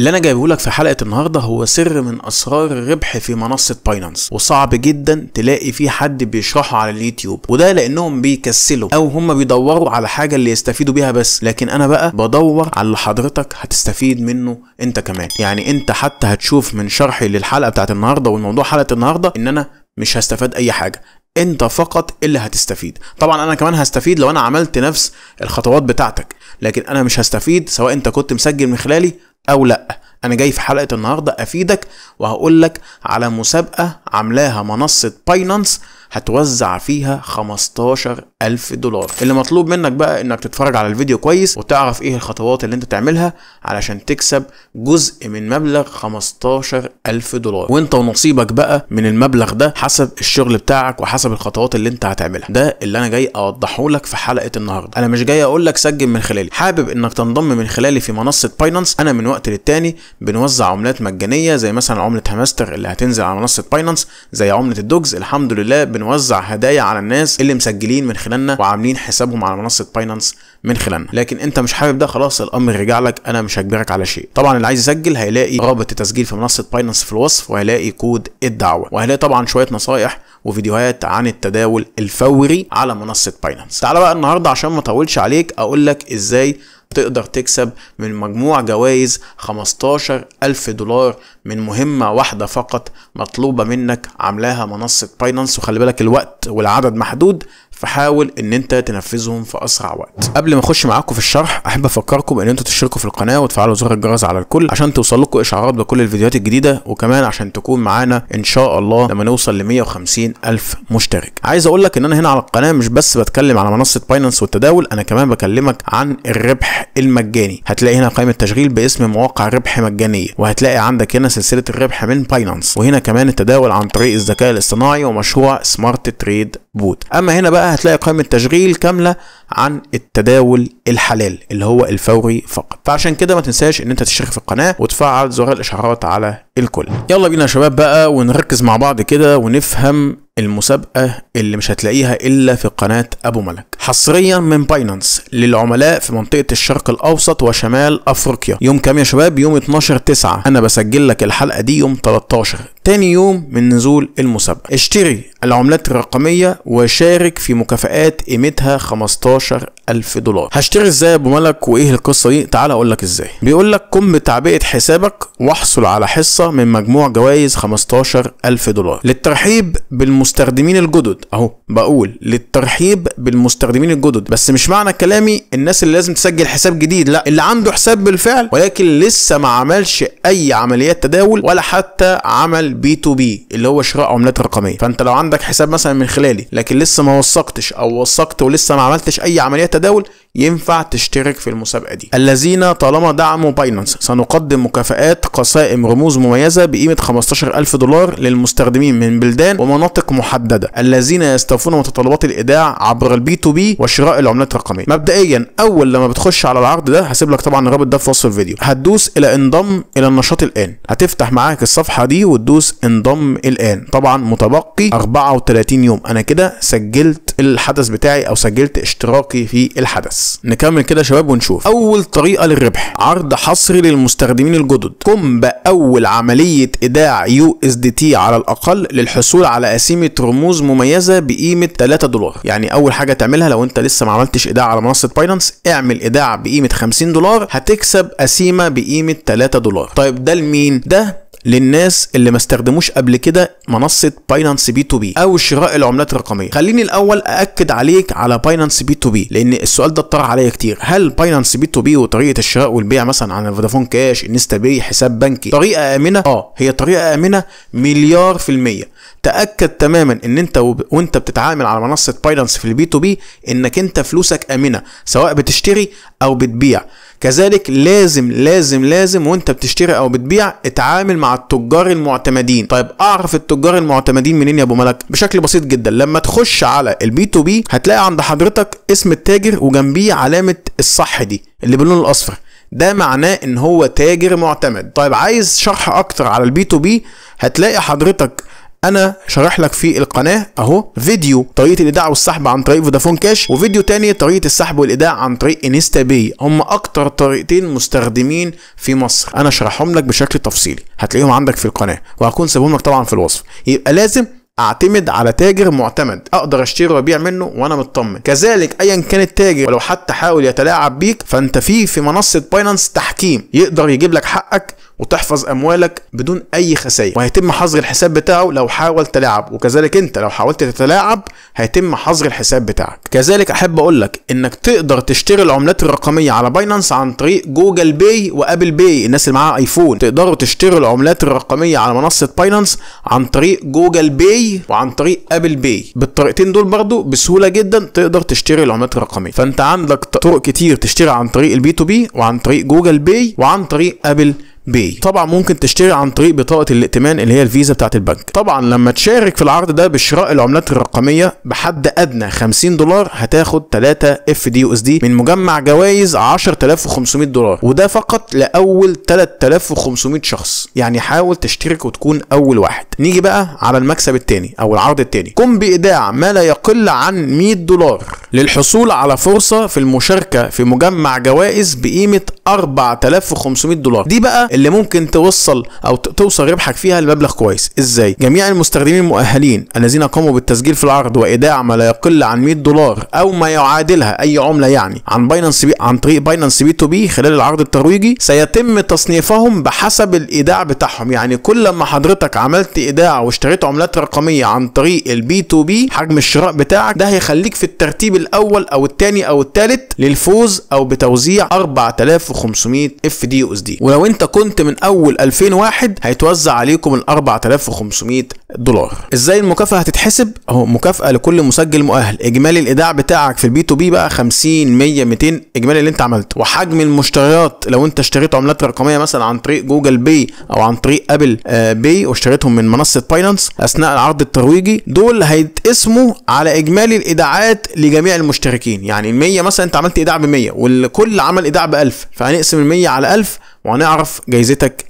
اللي انا جايبه لك في حلقه النهارده هو سر من اسرار الربح في منصه باينانس وصعب جدا تلاقي فيه حد بيشرحه على اليوتيوب وده لانهم بيكسلوا او هم بيدوروا على حاجه اللي يستفيدوا بيها بس لكن انا بقى بدور على اللي حضرتك هتستفيد منه انت كمان يعني انت حتى هتشوف من شرحي للحلقه بتاعت النهارده والموضوع حلقه النهارده ان انا مش هستفاد اي حاجه انت فقط اللي هتستفيد طبعا انا كمان هستفيد لو انا عملت نفس الخطوات بتاعتك لكن انا مش هستفيد سواء انت كنت مسجل من خلالي او لا انا جاي في حلقه النهارده افيدك وهقول لك على مسابقه عاملاها منصة باينانس هتوزع فيها 15 ألف دولار اللي مطلوب منك بقى انك تتفرج على الفيديو كويس وتعرف ايه الخطوات اللي انت تعملها علشان تكسب جزء من مبلغ 15 ألف دولار وانت ونصيبك بقى من المبلغ ده حسب الشغل بتاعك وحسب الخطوات اللي انت هتعملها ده اللي انا جاي اوضحه لك في حلقة النهاردة انا مش جاي اقول لك سجل من خلالي حابب انك تنضم من خلالي في منصة باينانس انا من وقت للتاني بنوزع عملات مجانية زي مثلا عملة هامستر اللي هتنزل على منصة باينانس زي عمله الدوجز الحمد لله بنوزع هدايا على الناس اللي مسجلين من خلالنا وعاملين حسابهم على منصه باينانس من خلالنا لكن انت مش حابب ده خلاص الامر رجع لك انا مش هجبرك على شيء طبعا اللي عايز يسجل هيلاقي رابط التسجيل في منصه باينانس في الوصف وهيلاقي كود الدعوه وهيلاقي طبعا شويه نصايح وفيديوهات عن التداول الفوري على منصه باينانس تعال بقى النهارده عشان ما اطولش عليك اقول لك ازاي تقدر تكسب من مجموع جوائز 15 ألف دولار من مهمة واحدة فقط مطلوبة منك عاملاها منصة باينانس وخلي بالك الوقت والعدد محدود فحاول ان انت تنفذهم في اسرع وقت قبل ما اخش معاكم في الشرح احب افكركم ان انتوا تشتركوا في القناه وتفعلوا زر الجرس على الكل عشان توصل لكم اشعارات بكل الفيديوهات الجديده وكمان عشان تكون معانا ان شاء الله لما نوصل ل 150 الف مشترك عايز اقول لك ان انا هنا على القناه مش بس بتكلم على منصه باينانس والتداول انا كمان بكلمك عن الربح المجاني هتلاقي هنا قائمه تشغيل باسم مواقع ربح مجانيه وهتلاقي عندك هنا سلسله الربح من باينانس وهنا كمان التداول عن طريق الذكاء الاصطناعي ومشروع سمارت تريد بوت اما هنا بقى هتلاقي قائمه تشغيل كامله عن التداول الحلال اللي هو الفوري فقط فعشان كده ما تنساش ان انت تشترك في القناه وتفعل زر الاشعارات على الكل يلا بينا يا شباب بقى ونركز مع بعض كده ونفهم المسابقة اللي مش هتلاقيها إلا في قناة أبو ملك حصريا من باينانس للعملاء في منطقة الشرق الأوسط وشمال أفريقيا يوم كام يا شباب يوم 12 9 أنا بسجل لك الحلقة دي يوم 13 تاني يوم من نزول المسابقة اشتري العملات الرقمية وشارك في مكافآت قيمتها 15 ألف دولار هشتري ازاي يا ابو ملك وايه القصة دي تعال اقول لك ازاي بيقول لك قم بتعبئة حسابك واحصل على حصة من مجموع جوائز 15 ألف دولار للترحيب بالمستخدمين الجدد اهو بقول للترحيب بالمستخدمين الجدد بس مش معنى كلامي الناس اللي لازم تسجل حساب جديد لا اللي عنده حساب بالفعل ولكن لسه ما عملش اي عمليات تداول ولا حتى عمل البي تو بي اللي هو شراء عملات رقميه فانت لو عندك حساب مثلا من خلالي لكن لسه ما وثقتش او وثقت ولسه ما عملتش اي عمليه تداول ينفع تشترك في المسابقة دي الذين طالما دعموا باينانس سنقدم مكافآت قسائم رموز مميزة بقيمة 15000 دولار للمستخدمين من بلدان ومناطق محددة الذين يستوفون متطلبات الإيداع عبر البي تو بي وشراء العملات الرقمية مبدئيا أول لما بتخش على العرض ده هسيب لك طبعا الرابط ده في وصف الفيديو هتدوس إلى انضم إلى النشاط الآن هتفتح معاك الصفحة دي وتدوس انضم الآن طبعا متبقي 34 يوم أنا كده سجلت الحدث بتاعي أو سجلت اشتراكي في الحدث بس نكمل كده يا شباب ونشوف اول طريقه للربح عرض حصري للمستخدمين الجدد قم باول عمليه ايداع يو اس دي تي على الاقل للحصول على قسيمه رموز مميزه بقيمه 3 دولار يعني اول حاجه تعملها لو انت لسه ما عملتش ايداع على منصه باينانس اعمل ايداع بقيمه 50 دولار هتكسب قسيمه بقيمه 3 دولار طيب ده لمين ده للناس اللي ما استخدموش قبل كده منصه باينانس بي تو بي او شراء العملات الرقميه خليني الاول ااكد عليك على باينانس بي تو بي لان السؤال ده اتطرح عليا كتير هل باينانس بي تو بي وطريقه الشراء والبيع مثلا عن الفودافون كاش انستا بي حساب بنكي طريقه امنه اه هي طريقه امنه مليار في الميه تاكد تماما ان انت وب... وانت بتتعامل على منصه باينانس في البي تو بي انك انت فلوسك امنه سواء بتشتري او بتبيع كذلك لازم لازم لازم وانت بتشتري او بتبيع اتعامل مع التجار المعتمدين طيب اعرف التجار المعتمدين منين يا ابو ملك بشكل بسيط جدا لما تخش على البي تو بي هتلاقي عند حضرتك اسم التاجر وجنبيه علامه الصح دي اللي باللون الاصفر ده معناه ان هو تاجر معتمد طيب عايز شرح اكتر على البي تو بي هتلاقي حضرتك انا شارح لك في القناه اهو فيديو طريقه الايداع والسحب عن طريق فودافون كاش وفيديو تاني طريقه السحب والايداع عن طريق انستا باي هم اكتر طريقتين مستخدمين في مصر انا شرحهم لك بشكل تفصيلي هتلاقيهم عندك في القناه وهكون سيبهم لك طبعا في الوصف يبقى لازم اعتمد على تاجر معتمد اقدر اشتري وابيع منه وانا مطمن كذلك ايا كان التاجر ولو حتى حاول يتلاعب بيك فانت في في منصه باينانس تحكيم يقدر يجيب لك حقك وتحفظ اموالك بدون اي خسائر وهيتم حظر الحساب بتاعه لو حاول تلاعب وكذلك انت لو حاولت تتلاعب هيتم حظر الحساب بتاعك كذلك احب اقول لك انك تقدر تشتري العملات الرقميه على باينانس عن طريق جوجل باي وابل باي الناس اللي معاها ايفون تقدروا تشتروا العملات الرقميه على منصه باينانس عن طريق جوجل باي وعن طريق ابل باي بالطريقتين دول برضو بسهوله جدا تقدر تشتري العملات الرقميه فانت عندك طرق كتير تشتري عن طريق البي تو بي وعن طريق جوجل باي وعن طريق ابل بي طبعا ممكن تشتري عن طريق بطاقه الائتمان اللي هي الفيزا بتاعه البنك طبعا لما تشارك في العرض ده بشراء العملات الرقميه بحد ادنى 50 دولار هتاخد 3 اف دي يو اس دي من مجمع جوائز 10500 دولار وده فقط لاول 3500 شخص يعني حاول تشترك وتكون اول واحد نيجي بقى على المكسب الثاني او العرض الثاني قم بايداع ما لا يقل عن 100 دولار للحصول على فرصه في المشاركه في مجمع جوائز بقيمه 4500 دولار دي بقى اللي ممكن توصل او توصل ربحك فيها لمبلغ كويس ازاي جميع المستخدمين المؤهلين الذين قاموا بالتسجيل في العرض وايداع ما لا يقل عن 100 دولار او ما يعادلها اي عمله يعني عن باينانس بي عن طريق باينانس بي تو بي خلال العرض الترويجي سيتم تصنيفهم بحسب الايداع بتاعهم يعني كل ما حضرتك عملت ايداع واشتريت عملات رقميه عن طريق البي تو بي حجم الشراء بتاعك ده هيخليك في الترتيب الاول او الثاني او الثالث للفوز او بتوزيع 4000 4500 اف دي يو اس دي ولو انت كنت من اول 2001 هيتوزع عليكم ال 4500 دولار ازاي المكافاه هتتحسب اهو مكافاه لكل مسجل مؤهل اجمالي الايداع بتاعك في البي تو بي بقى 50 100 200 اجمالي اللي انت عملته وحجم المشتريات لو انت اشتريت عملات رقميه مثلا عن طريق جوجل باي او عن طريق ابل آه، باي واشتريتهم من منصه باينانس اثناء العرض الترويجي دول هيتقسموا على اجمالي الايداعات لجميع المشتركين يعني ال 100 مثلا انت عملت ايداع ب 100 والكل عمل ايداع ب 1000 فهنقسم 100 على 1000 وهنعرف جايزتك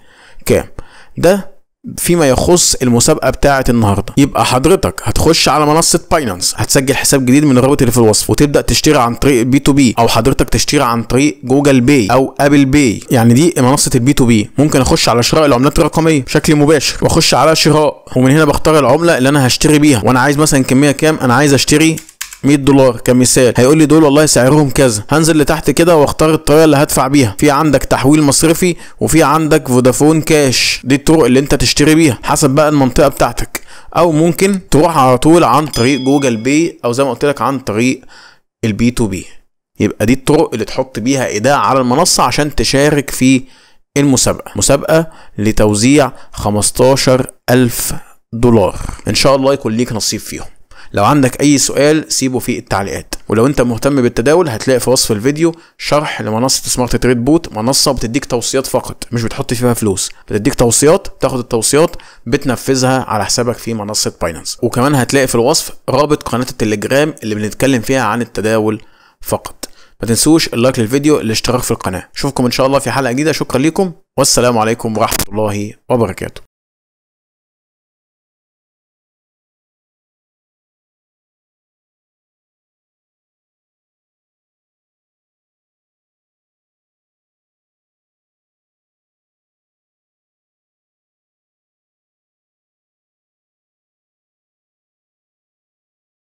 كام ده فيما يخص المسابقه بتاعه النهارده يبقى حضرتك هتخش على منصه باينانس هتسجل حساب جديد من الرابط اللي في الوصف وتبدا تشتري عن طريق البي تو بي او حضرتك تشتري عن طريق جوجل باي او ابل باي يعني دي منصه البي تو بي ممكن اخش على شراء العملات الرقميه بشكل مباشر واخش على شراء ومن هنا بختار العمله اللي انا هشتري بيها وانا عايز مثلا كميه كام انا عايز اشتري 100 دولار كمثال هيقول لي دول والله سعرهم كذا هنزل لتحت كده واختار الطريقه اللي هدفع بيها في عندك تحويل مصرفي وفي عندك فودافون كاش دي الطرق اللي انت تشتري بيها حسب بقى المنطقه بتاعتك او ممكن تروح على طول عن طريق جوجل باي او زي ما قلت لك عن طريق البي تو بي يبقى دي الطرق اللي تحط بيها ايداع على المنصه عشان تشارك في المسابقه مسابقه لتوزيع 15000 دولار ان شاء الله يكون ليك نصيب فيهم لو عندك اي سؤال سيبه في التعليقات ولو انت مهتم بالتداول هتلاقي في وصف الفيديو شرح لمنصه سمارت تريد بوت منصه بتديك توصيات فقط مش بتحط فيها فلوس بتديك توصيات بتاخد التوصيات بتنفذها على حسابك في منصه باينانس وكمان هتلاقي في الوصف رابط قناه التليجرام اللي بنتكلم فيها عن التداول فقط ما تنسوش اللايك للفيديو الاشتراك في القناه اشوفكم ان شاء الله في حلقه جديده شكرا ليكم والسلام عليكم ورحمه الله وبركاته